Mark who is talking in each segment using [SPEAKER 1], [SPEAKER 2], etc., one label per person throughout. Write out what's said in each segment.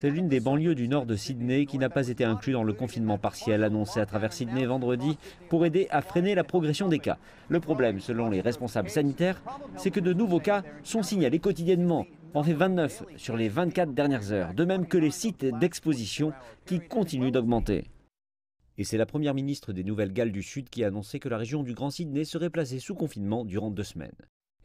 [SPEAKER 1] C'est l'une des banlieues du nord de Sydney qui n'a pas été inclue dans le confinement partiel annoncé à travers Sydney vendredi pour aider à freiner la progression des cas. Le problème, selon les responsables sanitaires, c'est que de nouveaux cas sont signalés quotidiennement. En fait 29 sur les 24 dernières heures, de même que les sites d'exposition qui continuent d'augmenter. Et c'est la première ministre des Nouvelles-Galles du Sud qui a annoncé que la région du Grand Sydney serait placée sous confinement durant deux semaines.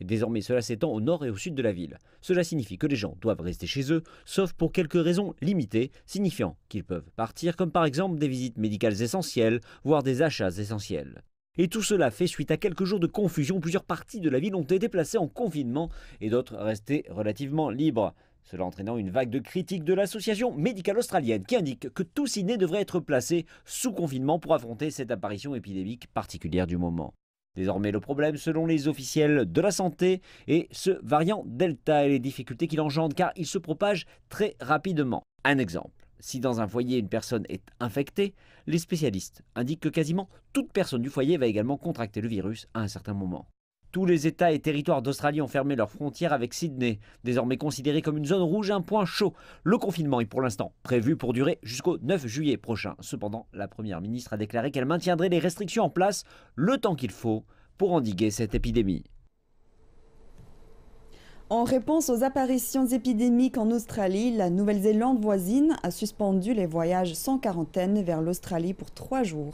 [SPEAKER 1] Désormais, cela s'étend au nord et au sud de la ville. Cela signifie que les gens doivent rester chez eux, sauf pour quelques raisons limitées, signifiant qu'ils peuvent partir, comme par exemple des visites médicales essentielles, voire des achats essentiels. Et tout cela fait suite à quelques jours de confusion. Plusieurs parties de la ville ont été placées en confinement et d'autres restées relativement libres. Cela entraînant une vague de critiques de l'association médicale australienne qui indique que tout ciné devraient être placés sous confinement pour affronter cette apparition épidémique particulière du moment. Désormais, le problème, selon les officiels de la santé, est ce variant Delta et les difficultés qu'il engendre, car il se propage très rapidement. Un exemple. Si dans un foyer une personne est infectée, les spécialistes indiquent que quasiment toute personne du foyer va également contracter le virus à un certain moment. Tous les États et territoires d'Australie ont fermé leurs frontières avec Sydney, désormais considérée comme une zone rouge, un point chaud. Le confinement est pour l'instant prévu pour durer jusqu'au 9 juillet prochain. Cependant, la Première ministre a déclaré qu'elle maintiendrait les restrictions en place le temps qu'il faut pour endiguer cette épidémie.
[SPEAKER 2] En réponse aux apparitions épidémiques en Australie, la Nouvelle-Zélande voisine a suspendu les voyages sans quarantaine vers l'Australie pour trois jours.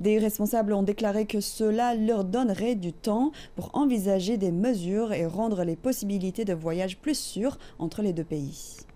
[SPEAKER 2] Des responsables ont déclaré que cela leur donnerait du temps pour envisager des mesures et rendre les possibilités de voyage plus sûres entre les deux pays.